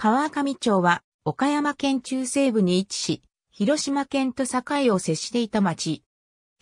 川上町は、岡山県中西部に位置し、広島県と境を接していた町。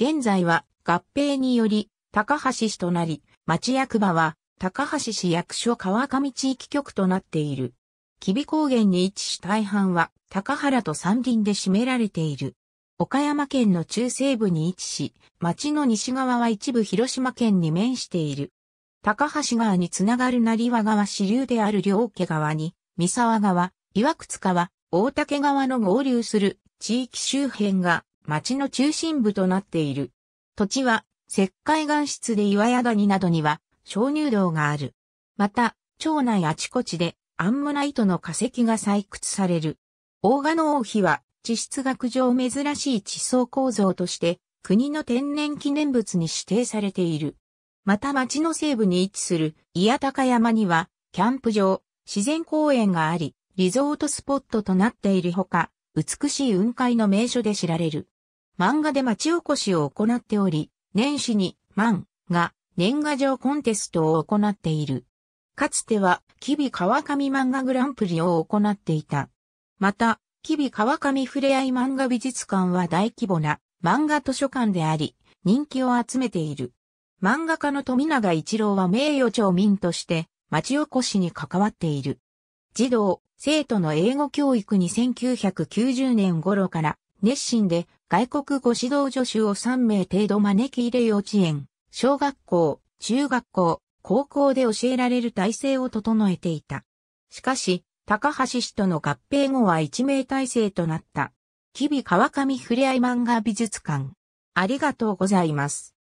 現在は合併により、高橋市となり、町役場は、高橋市役所川上地域局となっている。吉備高原に位置し大半は、高原と山林で占められている。岡山県の中西部に位置し、町の西側は一部広島県に面している。高橋川につながる成和川支流である両家川に、三沢川、岩靴川、大竹川の合流する地域周辺が町の中心部となっている。土地は石灰岩質で岩屋谷などには鍾乳洞がある。また、町内あちこちでアンモナイトの化石が採掘される。大賀の王妃は地質学上珍しい地層構造として国の天然記念物に指定されている。また町の西部に位置する伊谷高山にはキャンプ場、自然公園があり、リゾートスポットとなっているほか、美しい雲海の名所で知られる。漫画で町おこしを行っており、年始に漫画、年賀状コンテストを行っている。かつては、キビ川上漫画グランプリを行っていた。また、キビ川上ふれあい漫画美術館は大規模な漫画図書館であり、人気を集めている。漫画家の富永一郎は名誉町民として、町おこしに関わっている。児童、生徒の英語教育に1990年頃から熱心で外国語指導助手を3名程度招き入れ幼稚園、小学校、中学校、高校で教えられる体制を整えていた。しかし、高橋氏との合併後は一名体制となった。日々川上ふれあい漫画美術館。ありがとうございます。